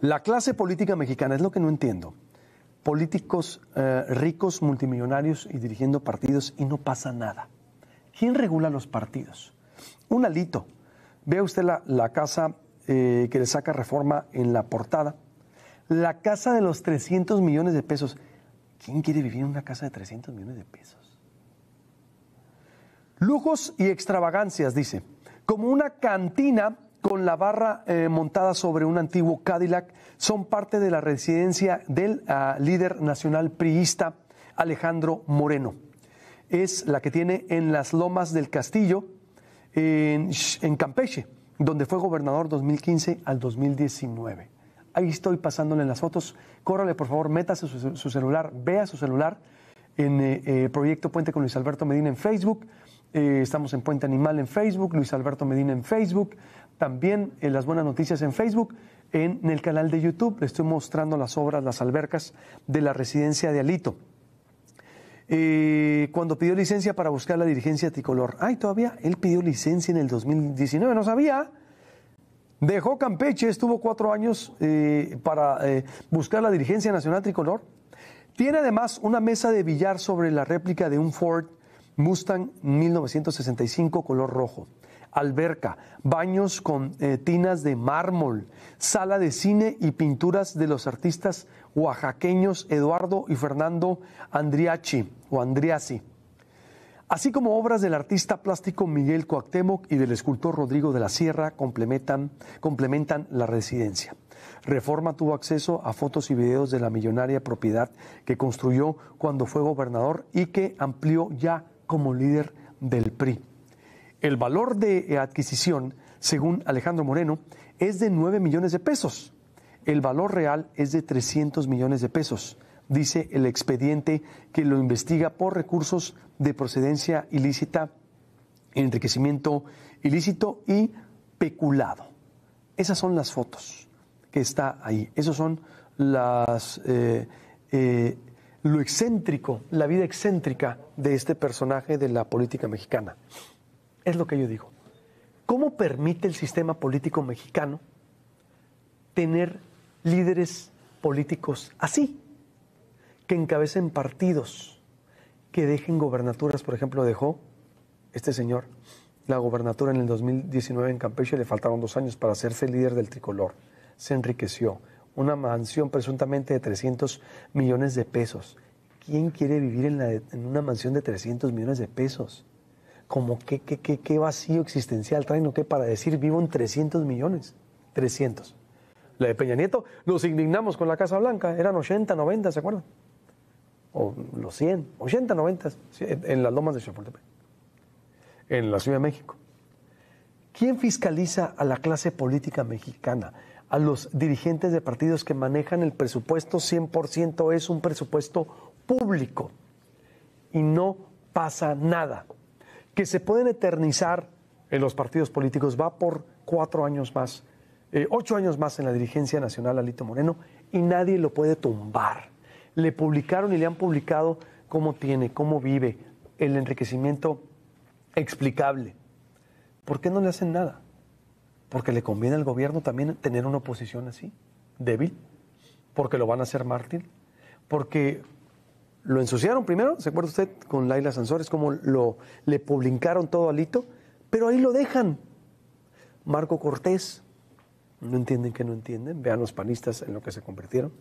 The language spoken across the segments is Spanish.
La clase política mexicana es lo que no entiendo. Políticos eh, ricos, multimillonarios y dirigiendo partidos y no pasa nada. ¿Quién regula los partidos? Un alito. Vea usted la, casa eh, que le saca reforma en la portada. La casa de los 300 millones de pesos. ¿Quién quiere vivir en una casa de 300 millones de pesos? Lujos y extravagancias, dice. Como una cantina con la barra eh, montada sobre un antiguo Cadillac son parte de la residencia del ah, líder nacional priista Alejandro Moreno. Es la que tiene en las lomas del castillo en, Campeche, donde fue gobernador 2015 al 2019. Ahí estoy pasándole las fotos. Córrale, por favor, métase su, celular, vea su celular en eh, eh, Proyecto Puente con Luis Alberto Medina en Facebook eh, estamos en Puente Animal en Facebook, Luis Alberto Medina en Facebook, también en Las Buenas Noticias en Facebook. En, el canal de YouTube le estoy mostrando las obras, las albercas de la residencia de Alito. Eh, cuando pidió licencia para buscar la dirigencia tricolor. Ay, todavía él pidió licencia en el 2019, no sabía. Dejó Campeche, estuvo cuatro años eh, para buscar la dirigencia nacional tricolor. Tiene además una mesa de billar sobre la réplica de un Ford Mustang 1965 color rojo, alberca, baños con eh, tinas de mármol, sala de cine y pinturas de los artistas oaxaqueños Eduardo y Fernando Andriachi o Andriasi, así como obras del artista plástico Miguel Coactemoc y del escultor Rodrigo de la Sierra complementan, complementan la residencia. Reforma tuvo acceso a fotos y videos de la millonaria propiedad que construyó cuando fue gobernador y que amplió ya como líder del PRI. El valor de eh, adquisición, según Alejandro Moreno, es de 9 millones de pesos. El valor real es de 300 millones de pesos, dice el expediente que lo investiga por recursos de procedencia ilícita, enriquecimiento ilícito y peculado. Esas son las fotos que está ahí. Esos son las... Eh, eh, lo excéntrico, la vida excéntrica de este personaje de la política mexicana. Es lo que yo digo. ¿Cómo permite el sistema político mexicano tener líderes políticos así? Que encabecen partidos, que dejen gobernaturas, por ejemplo, dejó este señor la gobernatura en el 2019 en Campeche, le faltaron dos años para hacerse líder del tricolor. Se enriqueció, una mansión presuntamente de 300 millones de pesos. ¿Quién quiere vivir en, una mansión de 300 millones de pesos? Como qué, vacío existencial traen qué para decir vivo en 300 millones. 300. La de Peña Nieto, nos indignamos con la Casa Blanca, eran 80, 90, ¿se acuerdan? O los 100, 80, 90, en las lomas de Chapultepec, en la Ciudad de México. ¿Quién fiscaliza a la clase política mexicana? a los dirigentes de partidos que manejan el presupuesto 100% es un presupuesto público y no pasa nada. Que se pueden eternizar en los partidos políticos va por cuatro años más, eh, ocho años más en la dirigencia nacional Alito Moreno y nadie lo puede tumbar. Le publicaron y le han publicado cómo tiene, cómo vive, el enriquecimiento explicable. ¿Por qué no le hacen nada? Porque le conviene al gobierno también tener una oposición así, débil, porque lo van a hacer mártir, porque lo ensuciaron primero, ¿se acuerda usted? Con Laila Sansores, como lo, le publicaron todo hito, pero ahí lo dejan. Marco Cortés, no entienden que no entienden, vean los panistas en lo que se convirtieron.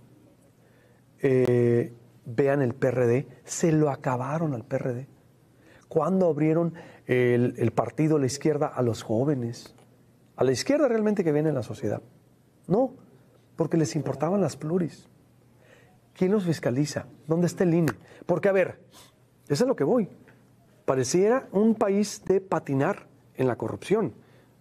Eh, vean el PRD, se lo acabaron al PRD. ¿Cuándo abrieron el, el partido, la izquierda, a los jóvenes? a la izquierda realmente que viene en la sociedad. No, porque les importaban las pluris. ¿Quién los fiscaliza? ¿Dónde está el INE? Porque, a ver, eso es lo que voy. Pareciera un país de patinar en la corrupción.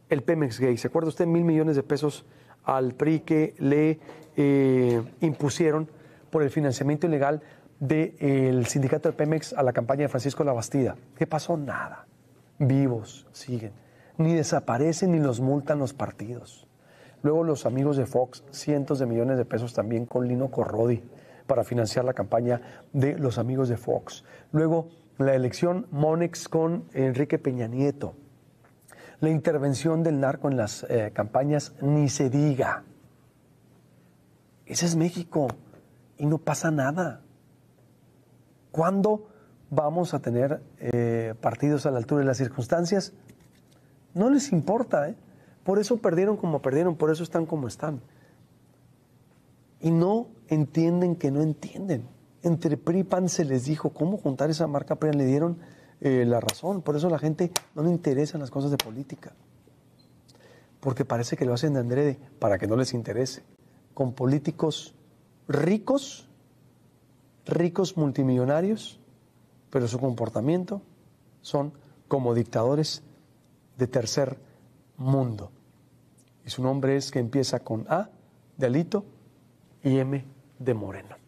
El Pemex Gay, ¿se acuerda usted? Mil millones de pesos al PRI que le eh, impusieron por el financiamiento ilegal del eh, sindicato del Pemex a la campaña de Francisco Labastida. ¿Qué pasó? Nada. Vivos, siguen ni desaparecen ni los multan los partidos. Luego los amigos de Fox, cientos de millones de pesos también con Lino Corrodi para financiar la campaña de los amigos de Fox. Luego la elección Monex con Enrique Peña Nieto. La intervención del narco en las eh, campañas ni se diga. Ese es México y no pasa nada. ¿Cuándo vamos a tener eh, partidos a la altura de las circunstancias? No les importa, ¿eh? Por eso perdieron como perdieron, por eso están como están. Y no entienden que no entienden. Entre PRI PAN se les dijo cómo juntar esa marca PRI, le dieron eh, la razón. Por eso la gente no le interesan las cosas de política. Porque parece que lo hacen de Andrede para que no les interese. Con políticos ricos, ricos multimillonarios, pero su comportamiento son como dictadores de tercer mundo. Y su nombre es que empieza con A de Alito y M de Moreno.